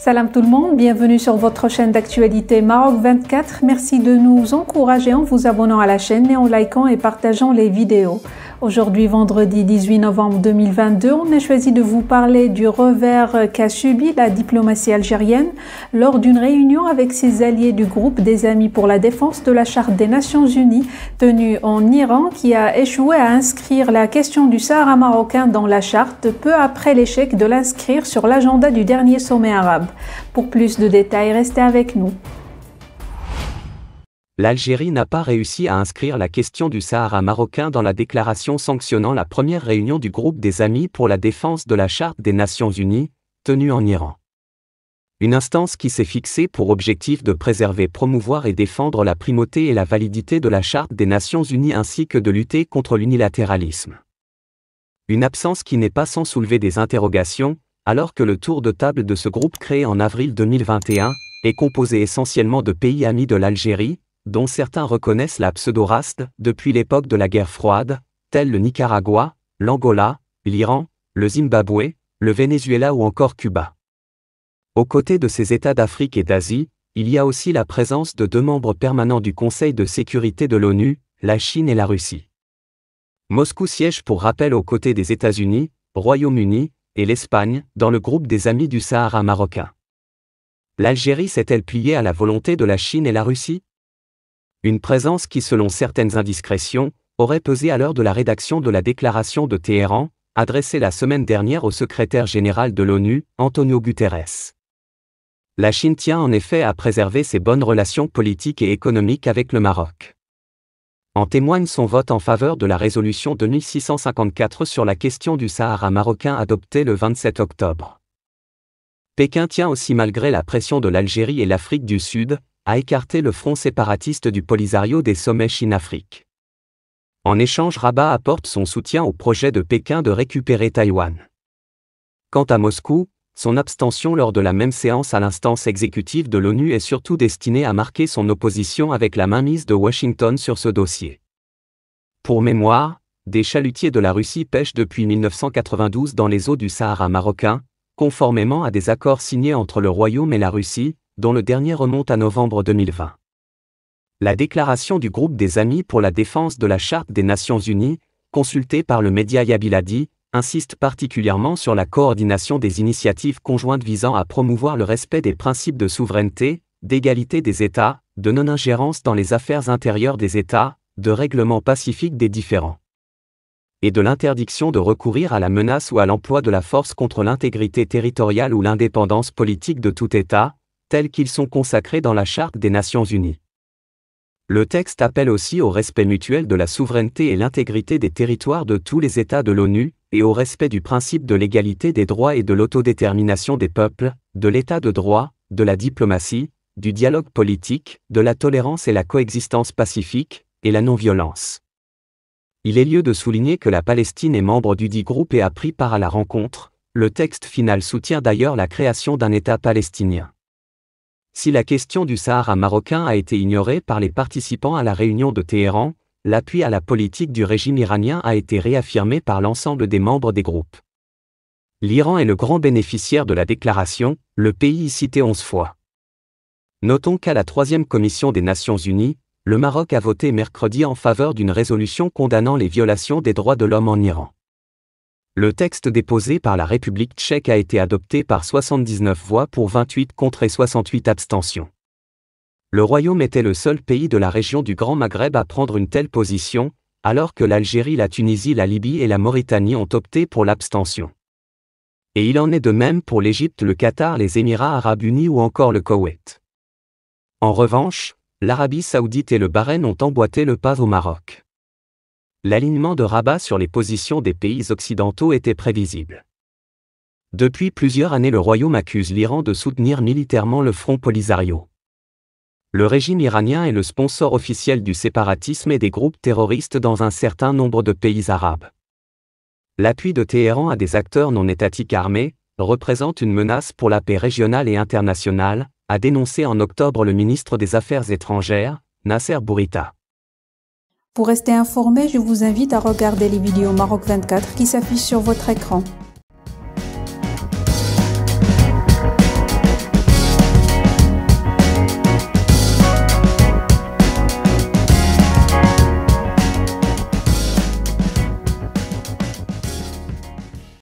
Salam tout le monde, bienvenue sur votre chaîne d'actualité Maroc 24. Merci de nous encourager en vous abonnant à la chaîne et en likant et partageant les vidéos. Aujourd'hui, vendredi 18 novembre 2022, on a choisi de vous parler du revers qu'a subi la diplomatie algérienne lors d'une réunion avec ses alliés du groupe des Amis pour la défense de la Charte des Nations Unies tenue en Iran qui a échoué à inscrire la question du Sahara marocain dans la charte peu après l'échec de l'inscrire sur l'agenda du dernier sommet arabe. Pour plus de détails, restez avec nous l'Algérie n'a pas réussi à inscrire la question du Sahara marocain dans la déclaration sanctionnant la première réunion du groupe des Amis pour la défense de la Charte des Nations Unies, tenue en Iran. Une instance qui s'est fixée pour objectif de préserver, promouvoir et défendre la primauté et la validité de la Charte des Nations Unies ainsi que de lutter contre l'unilatéralisme. Une absence qui n'est pas sans soulever des interrogations, alors que le tour de table de ce groupe créé en avril 2021 est composé essentiellement de pays amis de l'Algérie, dont certains reconnaissent la pseudo-raste depuis l'époque de la guerre froide, tels le Nicaragua, l'Angola, l'Iran, le Zimbabwe, le Venezuela ou encore Cuba. Aux côtés de ces États d'Afrique et d'Asie, il y a aussi la présence de deux membres permanents du Conseil de sécurité de l'ONU, la Chine et la Russie. Moscou siège pour rappel aux côtés des États-Unis, Royaume-Uni et l'Espagne dans le groupe des Amis du Sahara marocain. L'Algérie s'est-elle pliée à la volonté de la Chine et la Russie une présence qui selon certaines indiscrétions, aurait pesé à l'heure de la rédaction de la déclaration de Téhéran, adressée la semaine dernière au secrétaire général de l'ONU, Antonio Guterres. La Chine tient en effet à préserver ses bonnes relations politiques et économiques avec le Maroc. En témoigne son vote en faveur de la résolution 1654 sur la question du Sahara marocain adoptée le 27 octobre. Pékin tient aussi malgré la pression de l'Algérie et l'Afrique du Sud, a écarté le front séparatiste du Polisario des sommets Chine-Afrique. En échange, Rabat apporte son soutien au projet de Pékin de récupérer Taïwan. Quant à Moscou, son abstention lors de la même séance à l'instance exécutive de l'ONU est surtout destinée à marquer son opposition avec la mainmise de Washington sur ce dossier. Pour mémoire, des chalutiers de la Russie pêchent depuis 1992 dans les eaux du Sahara marocain, conformément à des accords signés entre le Royaume et la Russie, dont le dernier remonte à novembre 2020. La déclaration du groupe des Amis pour la défense de la Charte des Nations Unies, consultée par le média Yabiladi, insiste particulièrement sur la coordination des initiatives conjointes visant à promouvoir le respect des principes de souveraineté, d'égalité des États, de non-ingérence dans les affaires intérieures des États, de règlement pacifique des différends et de l'interdiction de recourir à la menace ou à l'emploi de la force contre l'intégrité territoriale ou l'indépendance politique de tout État, tels qu'ils sont consacrés dans la Charte des Nations Unies. Le texte appelle aussi au respect mutuel de la souveraineté et l'intégrité des territoires de tous les États de l'ONU, et au respect du principe de l'égalité des droits et de l'autodétermination des peuples, de l'État de droit, de la diplomatie, du dialogue politique, de la tolérance et la coexistence pacifique, et la non-violence. Il est lieu de souligner que la Palestine est membre du dit groupe et a pris part à la rencontre, le texte final soutient d'ailleurs la création d'un État palestinien. Si la question du Sahara marocain a été ignorée par les participants à la réunion de Téhéran, l'appui à la politique du régime iranien a été réaffirmé par l'ensemble des membres des groupes. L'Iran est le grand bénéficiaire de la déclaration, le pays y cité onze fois. Notons qu'à la troisième commission des Nations Unies, le Maroc a voté mercredi en faveur d'une résolution condamnant les violations des droits de l'homme en Iran. Le texte déposé par la République tchèque a été adopté par 79 voix pour 28 contre et 68 abstentions. Le Royaume était le seul pays de la région du Grand Maghreb à prendre une telle position, alors que l'Algérie, la Tunisie, la Libye et la Mauritanie ont opté pour l'abstention. Et il en est de même pour l'Égypte, le Qatar, les Émirats arabes unis ou encore le Koweït. En revanche, l'Arabie saoudite et le Bahreïn ont emboîté le pas au Maroc l'alignement de Rabat sur les positions des pays occidentaux était prévisible. Depuis plusieurs années le royaume accuse l'Iran de soutenir militairement le Front Polisario. Le régime iranien est le sponsor officiel du séparatisme et des groupes terroristes dans un certain nombre de pays arabes. L'appui de Téhéran à des acteurs non étatiques armés représente une menace pour la paix régionale et internationale, a dénoncé en octobre le ministre des Affaires étrangères, Nasser Bourita. Pour rester informé, je vous invite à regarder les vidéos Maroc 24 qui s'affichent sur votre écran.